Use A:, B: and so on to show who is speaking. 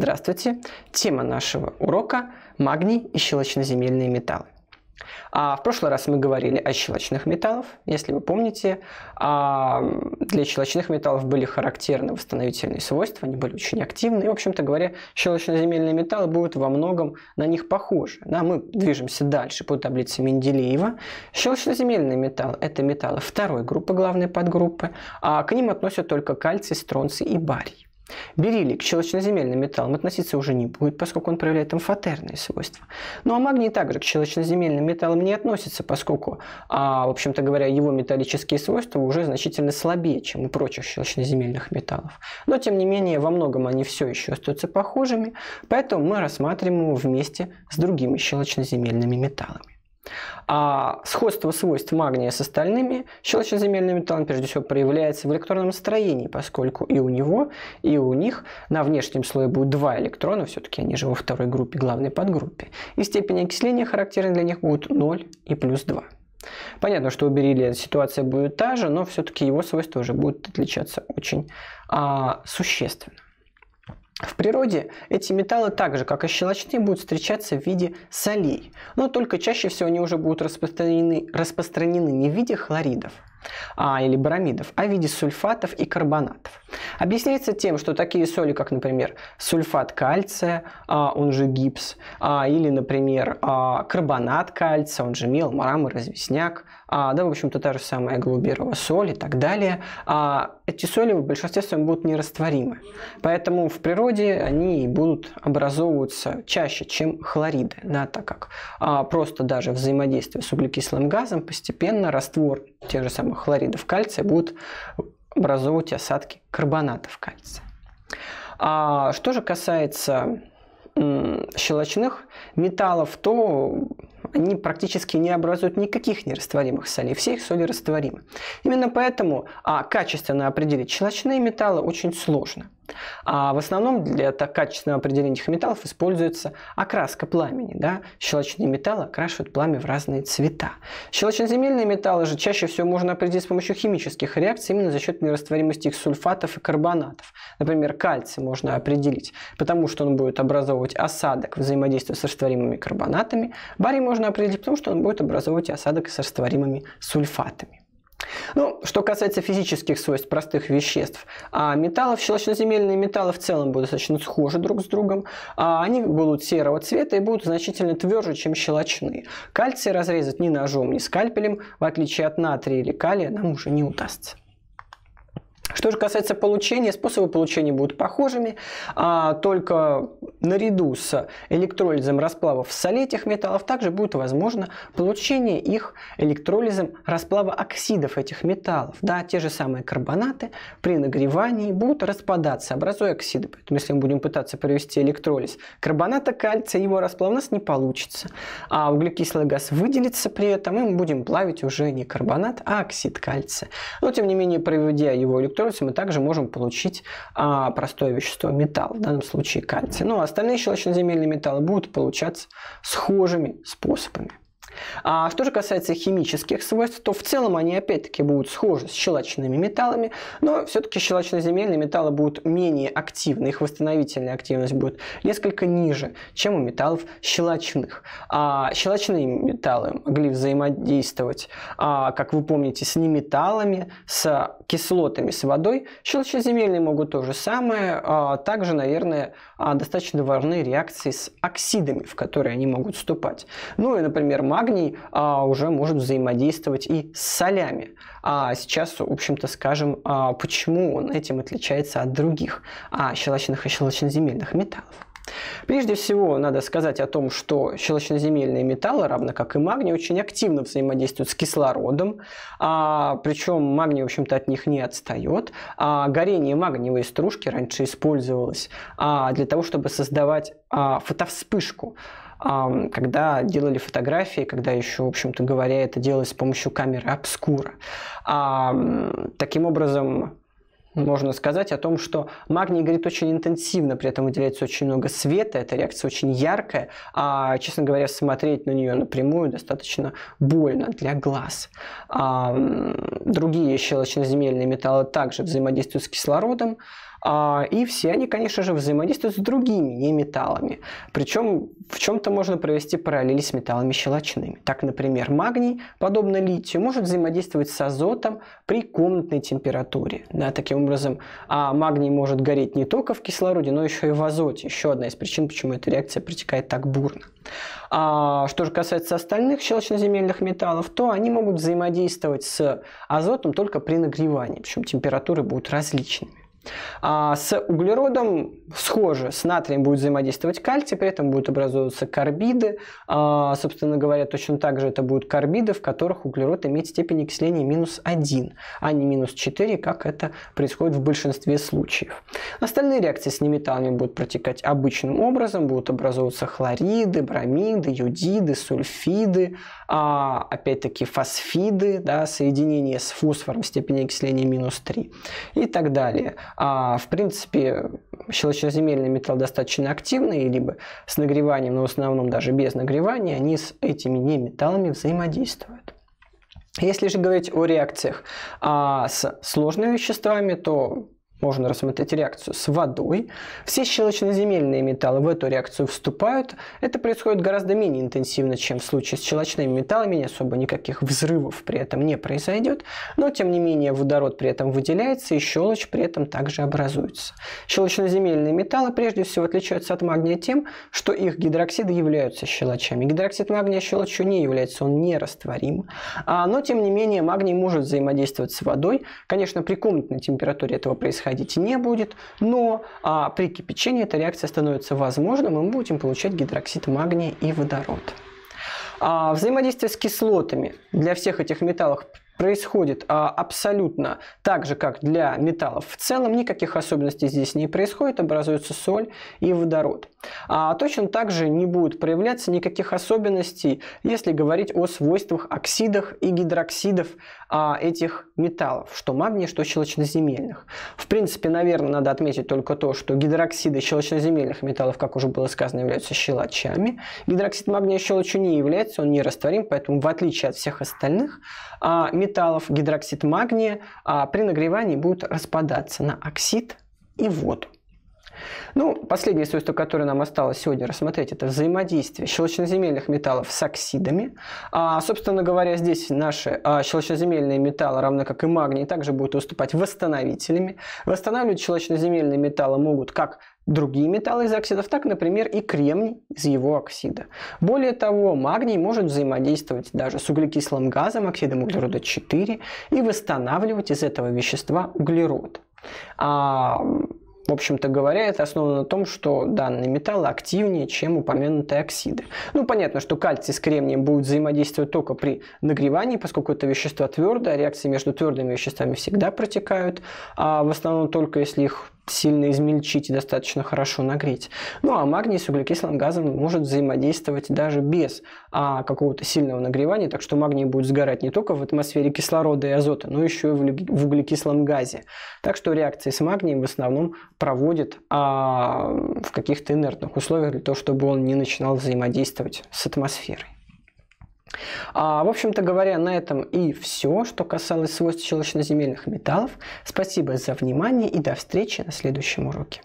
A: Здравствуйте! Тема нашего урока – магний и щелочноземельные металлы. А в прошлый раз мы говорили о щелочных металлах. Если вы помните, а, для щелочных металлов были характерны восстановительные свойства, они были очень активны. И, в общем-то говоря, щелочноземельные металлы будут во многом на них похожи. Да, мы движемся дальше по таблице Менделеева. Щелочноземельные металл – это металлы второй группы, главной подгруппы. А к ним относят только кальций, стронций и барий. Бериллий к щелочноземельным металлам относиться уже не будет, поскольку он проявляет амфотерные свойства. Ну а магний также к щелочноземельным металлам не относится, поскольку, а, в общем-то говоря, его металлические свойства уже значительно слабее, чем у прочих щелочноземельных металлов. Но, тем не менее, во многом они все еще остаются похожими, поэтому мы рассматриваем его вместе с другими щелочноземельными металлами. А сходство свойств магния с остальными щелочноземельными металлами прежде всего проявляется в электронном строении, поскольку и у него, и у них на внешнем слое будет два электрона, все-таки они же во второй группе, главной подгруппе, и степень окисления характерны для них будут 0 и плюс 2. Понятно, что у бериллия ситуация будет та же, но все-таки его свойства уже будут отличаться очень а, существенно. В природе эти металлы так же, как и щелочные, будут встречаться в виде солей, но только чаще всего они уже будут распространены, распространены не в виде хлоридов а, или бромидов, а в виде сульфатов и карбонатов. Объясняется тем, что такие соли, как, например, сульфат кальция, а, он же гипс, а, или, например, а, карбонат кальция, он же мел, мрамор, известняк, а, да, в общем-то, та же самая голуберова соль и так далее, а эти соли в большинстве своем будут нерастворимы. Поэтому в природе они будут образовываться чаще, чем хлориды, да, так как а, просто даже взаимодействие с углекислым газом постепенно раствор тех же самых хлоридов кальция будет образовывать осадки карбонатов кальция. А что же касается щелочных металлов, то они практически не образуют никаких нерастворимых солей, все их соли растворимы. Именно поэтому а, качественно определить щелочные металлы очень сложно. А в основном для так, качественного определения этих металлов используется окраска пламени. Да? Щелочные металлы окрашивают пламя в разные цвета. Щелочноземельные металлы же чаще всего можно определить с помощью химических реакций именно за счет нерастворимости их сульфатов и карбонатов. Например, кальций можно определить, потому что он будет образовывать осадок взаимодействия с растворимыми карбонатами. Барий можно определить, потому что он будет образовывать осадок с растворимыми сульфатами. Ну, что касается физических свойств простых веществ, а металлов, щелочноземельные металлы в целом будут достаточно схожи друг с другом, а они будут серого цвета и будут значительно тверже, чем щелочные. Кальций разрезать ни ножом, ни скальпелем, в отличие от натрия или калия, нам уже не удастся. Что же касается получения, способы получения будут похожими, а только наряду с электролизом расплавов в соле этих металлов также будет возможно получение их электролизом расплава оксидов этих металлов. Да, те же самые карбонаты при нагревании будут распадаться, образуя оксиды. Поэтому если мы будем пытаться провести электролиз карбоната кальция, его расплав у нас не получится. А углекислый газ выделится при этом, и мы будем плавить уже не карбонат, а оксид кальция. Но тем не менее, проведя его электролиз, кислороде мы также можем получить а, простое вещество металл, в данном случае кальций. Но ну, а остальные щелочноземельные металлы будут получаться схожими способами. А что же касается химических свойств, то в целом они опять-таки будут схожи с щелочными металлами, но все-таки щелочно-земельные металлы будут менее активны, их восстановительная активность будет несколько ниже, чем у металлов щелочных. А щелочные металлы могли взаимодействовать, а, как вы помните, с неметаллами, с кислотами, с водой. Щелочно-земельные могут то же самое. А, также, наверное, а, достаточно важны реакции с оксидами, в которые они могут вступать. Ну и, например, магний а, уже может взаимодействовать и с солями. А сейчас, в общем-то, скажем, а, почему он этим отличается от других а, щелочных и щелочноземельных металлов. Прежде всего, надо сказать о том, что щелочноземельные металлы, равно как и магний, очень активно взаимодействуют с кислородом, а, причем магний, в общем-то, от них не отстает. А, горение магниевой стружки раньше использовалось а, для того, чтобы создавать а, фотовспышку когда делали фотографии, когда еще, в общем-то говоря, это делалось с помощью камеры обскура. Таким образом, можно сказать о том, что магний горит очень интенсивно, при этом выделяется очень много света, эта реакция очень яркая, а, честно говоря, смотреть на нее напрямую достаточно больно для глаз. А, другие щелочноземельные металлы также взаимодействуют с кислородом, а, и все они, конечно же, взаимодействуют с другими неметаллами. Причем в чем-то можно провести параллели с металлами щелочными. Так, например, магний, подобно литию, может взаимодействовать с азотом при комнатной температуре. Да, таким образом, а магний может гореть не только в кислороде, но еще и в азоте. Еще одна из причин, почему эта реакция протекает так бурно. А что же касается остальных щелочноземельных металлов, то они могут взаимодействовать с азотом только при нагревании, причем температуры будут различными. А с углеродом схоже, с натрием будет взаимодействовать кальций, при этом будут образовываться карбиды. А, собственно говоря, точно так же это будут карбиды, в которых углерод имеет степень окисления минус 1, а не минус 4, как это происходит в большинстве случаев. Остальные реакции с неметаллами будут протекать обычным образом, будут образовываться хлориды, бромиды, йодиды, сульфиды, а, опять-таки фосфиды, да, соединение с фосфором степени окисления минус 3 и так далее. А, в принципе, щелочноземельный металл достаточно активный, либо с нагреванием, но в основном даже без нагревания, они с этими неметаллами взаимодействуют. Если же говорить о реакциях а, с сложными веществами, то можно рассмотреть реакцию с водой. Все щелочноземельные металлы в эту реакцию вступают. Это происходит гораздо менее интенсивно, чем в случае с щелочными металлами. Не особо никаких взрывов при этом не произойдет. Но, тем не менее, водород при этом выделяется, и щелочь при этом также образуется. Щелочноземельные металлы прежде всего отличаются от магния тем, что их гидроксиды являются щелочами. Гидроксид магния щелочью не является, он нерастворим. А, но, тем не менее, магний может взаимодействовать с водой. Конечно, при комнатной температуре этого происходит происходить не будет, но а, при кипячении эта реакция становится возможной, мы будем получать гидроксид магния и водород. А, взаимодействие с кислотами для всех этих металлов происходит а, абсолютно так же, как для металлов в целом. Никаких особенностей здесь не происходит, образуется соль и водород. А точно так же не будет проявляться никаких особенностей, если говорить о свойствах оксидов и гидроксидов а, этих металлов, что магния, что щелочноземельных. В принципе, наверное, надо отметить только то, что гидроксиды щелочноземельных металлов, как уже было сказано, являются щелочами. Гидроксид магния щелочью не является, он не растворим, поэтому в отличие от всех остальных а, металлов, гидроксид магния а, при нагревании будет распадаться на оксид и воду. Ну, последнее свойство, которое нам осталось сегодня рассмотреть, это взаимодействие щелочноземельных металлов с оксидами. А, собственно говоря, здесь наши а, щелочноземельные металлы, равно как и магний, также будут выступать восстановителями. Восстанавливать щелочноземельные металлы могут как другие металлы из оксидов, так, например, и кремний из его оксида. Более того, магний может взаимодействовать даже с углекислым газом, оксидом углерода 4, и восстанавливать из этого вещества углерод. А в общем-то говоря, это основано на том, что данные металлы активнее, чем упомянутые оксиды. Ну, понятно, что кальций с кремнием будут взаимодействовать только при нагревании, поскольку это вещество твердое, а реакции между твердыми веществами всегда протекают, а в основном только если их сильно измельчить и достаточно хорошо нагреть. Ну а магний с углекислым газом может взаимодействовать даже без а, какого-то сильного нагревания, так что магний будет сгорать не только в атмосфере кислорода и азота, но еще и в углекислом газе. Так что реакции с магнием в основном проводят а, в каких-то инертных условиях для того, чтобы он не начинал взаимодействовать с атмосферой. А, в общем-то говоря, на этом и все, что касалось свойств щелочноземельных металлов. Спасибо за внимание и до встречи на следующем уроке.